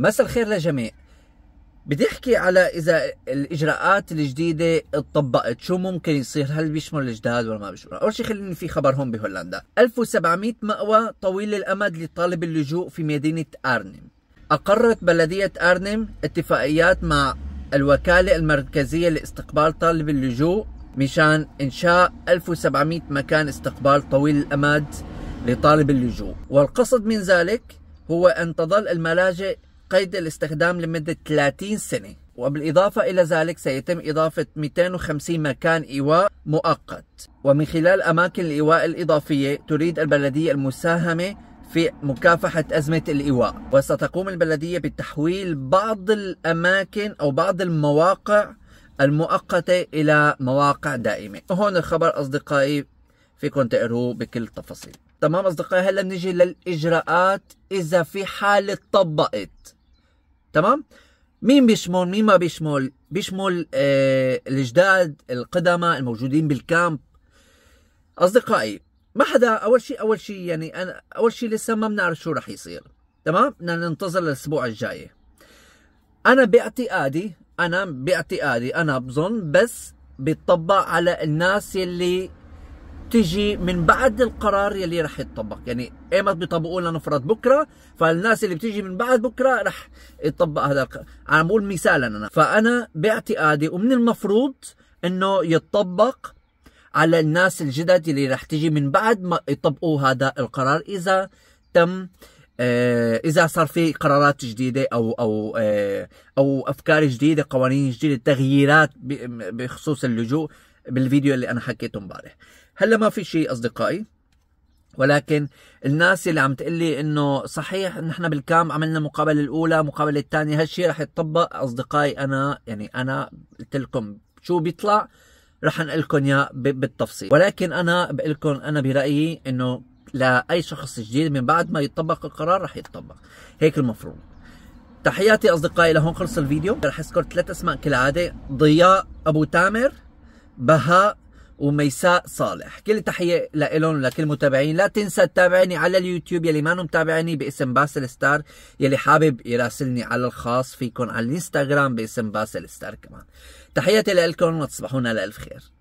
مساء الخير للجميع بدي احكي على اذا الاجراءات الجديده اتطبقت شو ممكن يصير هل بيشمل الجداد ولا ما بيشمل اول شيء خليني في خبر هون بهولندا 1700 مأوى طويل الامد لطالب اللجوء في مدينه ارنم اقرت بلديه ارنم اتفاقيات مع الوكاله المركزيه لاستقبال طالب اللجوء مشان انشاء 1700 مكان استقبال طويل الامد لطالب اللجوء والقصد من ذلك هو ان تظل الملاجئ قيد الاستخدام لمدة 30 سنة وبالإضافة إلى ذلك سيتم إضافة 250 مكان إيواء مؤقت ومن خلال أماكن الإيواء الإضافية تريد البلدية المساهمة في مكافحة أزمة الإيواء وستقوم البلدية بتحويل بعض الأماكن أو بعض المواقع المؤقتة إلى مواقع دائمة هون الخبر أصدقائي فيكم تقروه بكل التفاصيل تمام أصدقائي هلأ بنيجي للإجراءات إذا في حال طبقت تمام مين بيشمل مين ما بيشمل بيشمل آه الجداد القدماء الموجودين بالكامب اصدقائي ما حدا اول شيء اول شيء يعني انا اول شيء لسه ما بنعرف شو رح يصير تمام بدنا ننتظر الاسبوع الجاي انا باعتقادي انا باعتقادي انا بظن بس بيطبق على الناس اللي بتجي من بعد القرار يلي رح يتطبق يعني ايمت بيطبقوا لنا نفرض بكره فالناس اللي بتيجي من بعد بكره رح يطبق هذا القرار عم بقول مثالا انا فانا باعتقادي ومن المفروض انه يتطبق على الناس الجدد اللي رح تيجي من بعد ما يطبقوا هذا القرار اذا تم آه، اذا صار في قرارات جديده او او آه، او افكار جديده قوانين جديده تغييرات بخصوص اللجوء بالفيديو اللي انا حكيته امبارح هلا ما في شيء اصدقائي ولكن الناس اللي عم تقول لي انه صحيح نحن بالكام عملنا المقابله الاولى المقابله الثانيه هالشيء رح يتطبق اصدقائي انا يعني انا قلت لكم شو بيطلع رح انقل لكم اياه بالتفصيل ولكن انا بقول لكم انا برايي انه لاي شخص جديد من بعد ما يطبق القرار رح يتطبق هيك المفروض تحياتي اصدقائي لهون خلص الفيديو رح اذكر ثلاث اسماء كالعاده ضياء ابو تامر بهاء وميساء صالح كل تحية لإلهم ولكل المتابعين لا تنسى تتابعني على اليوتيوب يلي ما متابعني باسم باسل ستار يلي حابب يراسلني على الخاص فيكن على الانستغرام باسم باسل ستار كمان تحياتي لكم وتصبحون على ألف خير